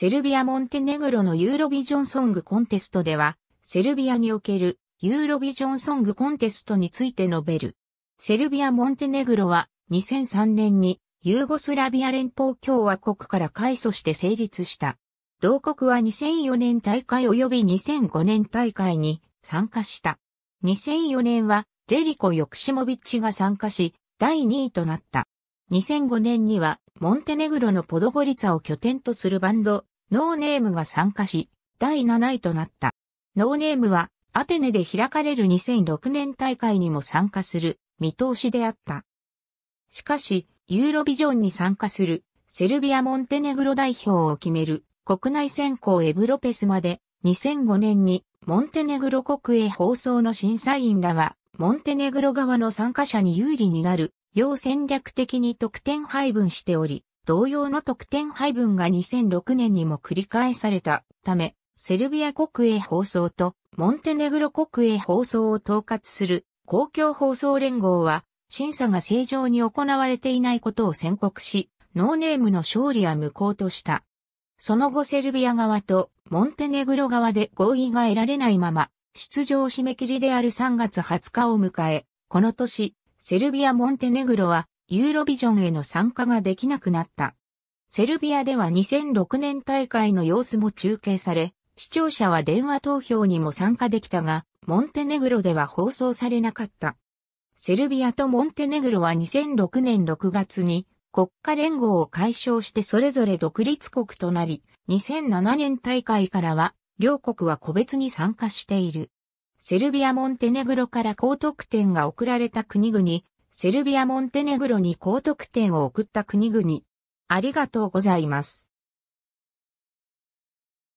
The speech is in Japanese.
セルビア・モンテネグロのユーロビジョンソングコンテストでは、セルビアにおけるユーロビジョンソングコンテストについて述べる。セルビア・モンテネグロは2003年にユーゴスラビア連邦共和国から改組して成立した。同国は2004年大会及び2005年大会に参加した。2004年はジェリコ・ヨクシモビッチが参加し、第2位となった。2005年にはモンテネグロのポドゴリツァを拠点とするバンド、ノーネームが参加し、第7位となった。ノーネームはアテネで開かれる2006年大会にも参加する見通しであった。しかし、ユーロビジョンに参加するセルビア・モンテネグロ代表を決める国内選考エブロペスまで2005年にモンテネグロ国営放送の審査員らはモンテネグロ側の参加者に有利になるよう戦略的に得点配分しており、同様の得点配分が2006年にも繰り返されたため、セルビア国営放送とモンテネグロ国営放送を統括する公共放送連合は審査が正常に行われていないことを宣告し、ノーネームの勝利は無効とした。その後セルビア側とモンテネグロ側で合意が得られないまま出場締め切りである3月20日を迎え、この年、セルビア・モンテネグロはユーロビジョンへの参加ができなくなった。セルビアでは2006年大会の様子も中継され、視聴者は電話投票にも参加できたが、モンテネグロでは放送されなかった。セルビアとモンテネグロは2006年6月に国家連合を解消してそれぞれ独立国となり、2007年大会からは両国は個別に参加している。セルビア・モンテネグロから高得点が送られた国々、セルビア・モンテネグロに高得点を送った国々。ありがとうございます。